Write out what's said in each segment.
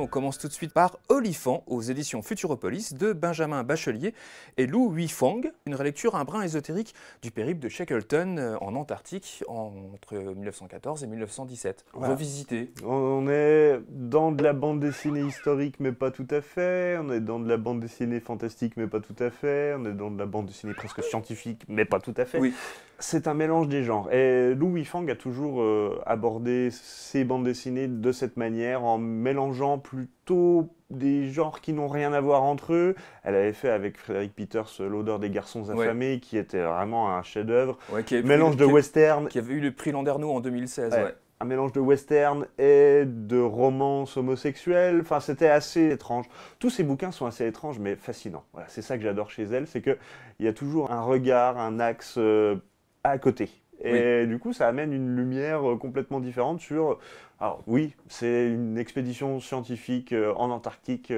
On commence tout de suite par Olifant aux éditions Futuropolis de Benjamin Bachelier et Lou Huifang, une relecture un brin ésotérique du périple de Shackleton euh, en Antarctique entre 1914 et 1917. Voilà. Revisité. On est dans de la bande dessinée historique, mais pas tout à fait. On est dans de la bande dessinée fantastique, mais pas tout à fait. On est dans de la bande dessinée presque scientifique, mais pas tout à fait. Oui. C'est un mélange des genres. Et Louis Fang a toujours euh, abordé ses bandes dessinées de cette manière, en mélangeant plutôt des genres qui n'ont rien à voir entre eux. Elle avait fait avec Frédéric Peters euh, L'odeur des garçons affamés, qui était vraiment un chef-d'œuvre. mélange de western. Qui avait eu le prix Landerneau en 2016. Ouais un mélange de western et de romance homosexuelle. Enfin, c'était assez étrange. Tous ces bouquins sont assez étranges, mais fascinants. c'est ça que j'adore chez elle, c'est qu'il y a toujours un regard, un axe euh, à côté. Et du coup, ça amène une lumière euh, complètement différente sur. Euh, alors, oui, c'est une expédition scientifique en Antarctique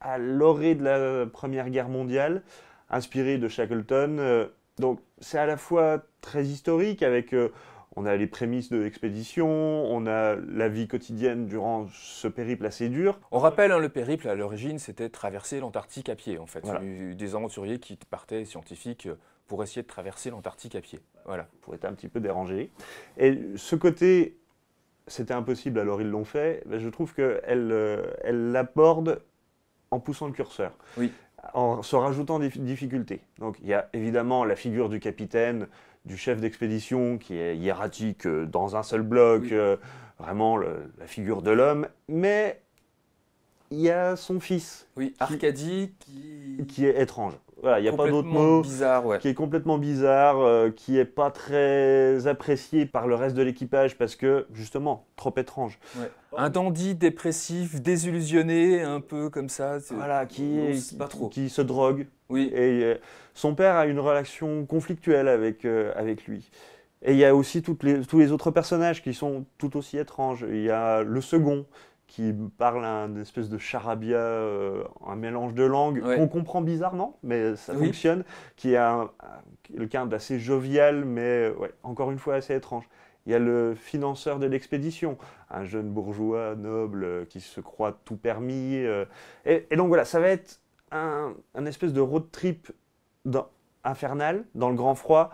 à l'orée de la Première Guerre mondiale, inspirée de Shackleton. donc, c'est à la fois très historique avec on a les prémices de l'expédition, on a la vie quotidienne durant ce périple assez dur. On rappelle, hein, le périple à l'origine, c'était traverser l'Antarctique à pied, en fait. eu Des aventuriers qui partaient scientifiques pour essayer de traverser l'Antarctique à pied. Voilà. Pour être un petit peu dérangé. Et ce côté, c'était impossible, alors ils l'ont fait, ben, je trouve qu'elle euh, elle l'aborde en poussant le curseur. Oui en se rajoutant des difficultés. Donc il y a évidemment la figure du capitaine, du chef d'expédition qui est hiératique euh, dans un seul bloc, euh, vraiment la figure de l'homme, mais il y a son fils. Oui, Arcadie qui. est étrange. Voilà, il n'y a pas d'autre mot. Qui est complètement bizarre, euh, qui est pas très apprécié par le reste de l'équipage parce que, justement, trop étrange. Oh. Un dandy dépressif, désillusionné, un peu comme ça. Voilà, qui, est, pas trop. qui se drogue. Oui. Et euh, son père a une relation conflictuelle avec, euh, avec lui. Et il y a aussi toutes les, tous les autres personnages qui sont tout aussi étranges. Il y a le second, qui parle un espèce de charabia, euh, un mélange de langues qu'on comprend bizarrement, mais ça fonctionne, qui est quelqu'un d'assez jovial, mais euh, encore une fois assez étrange. Il y a le financeur de l'expédition, un jeune bourgeois noble euh, qui se croit tout permis. et, donc voilà, ça va être un, espèce de road trip infernal, dans le grand froid,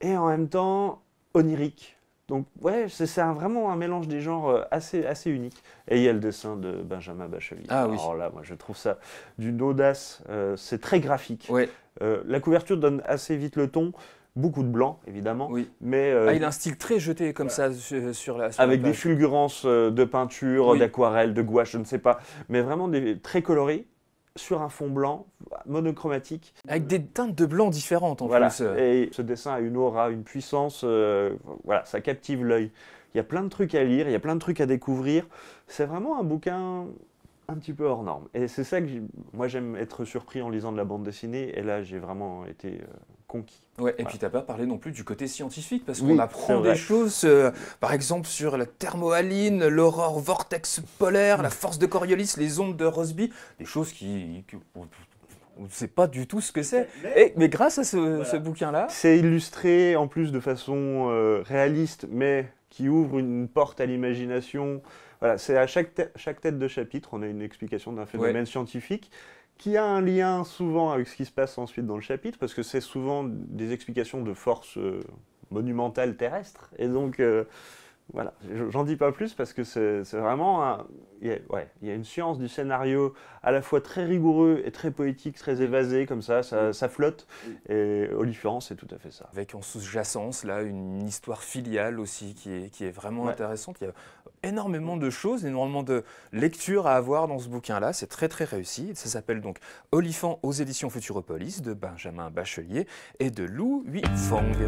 et en même temps onirique. Donc ouais, c'est vraiment un mélange des genres euh, assez, assez unique. Et il y a le dessin de Benjamin Bachelier. Ah Alors là, moi je trouve ça d'une audace, euh, c'est très graphique. Euh, la couverture donne assez vite le ton. Beaucoup de blanc, évidemment. Oui. Mais, ah, il a un style très jeté comme ça sur la. avec des fulgurances de peinture, d'aquarelle, de gouache, je ne sais pas. Mais vraiment très coloré, sur un fond blanc, monochromatique. Avec des teintes de blanc différentes en voilà. Euh. Et ce dessin a une aura, une puissance, euh, voilà, ça captive l'œil. Il y a plein de trucs à lire, il y a plein de trucs à découvrir. C'est vraiment un bouquin un petit peu hors norme. Et c'est ça que moi j'aime être surpris en lisant de la bande dessinée, et là j'ai vraiment été euh, conquis. Ouais, et puis t'as pas parlé non plus du côté scientifique, parce qu'on apprend des choses, par exemple sur la thermohaline, l'aurore vortex polaire, la force de Coriolis, les ondes de Rossby, des choses qui, qui on ne sait pas du tout ce que c'est. Mais, mais, grâce à ce, bouquin-là. C'est illustré en plus de façon euh, réaliste, mais qui ouvre une porte à l'imagination. Voilà, c'est à chaque, chaque tête de chapitre, on a une explication d'un phénomène scientifique qui a un lien souvent avec ce qui se passe ensuite dans le chapitre, parce que c'est souvent des explications de forces euh, monumentales terrestres. Et donc. Euh, voilà, j'en dis pas plus parce que c'est vraiment. Il, y a, ouais, il y a une science du scénario à la fois très rigoureux et très poétique, très évasé, comme ça, ça, mm. flotte. Et Oliphant, c'est tout à fait ça. Avec en sous-jacence, là, une histoire filiale aussi qui est, vraiment intéressante. Il y a énormément de choses, énormément de lectures à avoir dans ce bouquin-là. C'est très, très réussi. Ça s'appelle donc Oliphant aux éditions Futuropolis de Benjamin Bachelier et de Lou Fong.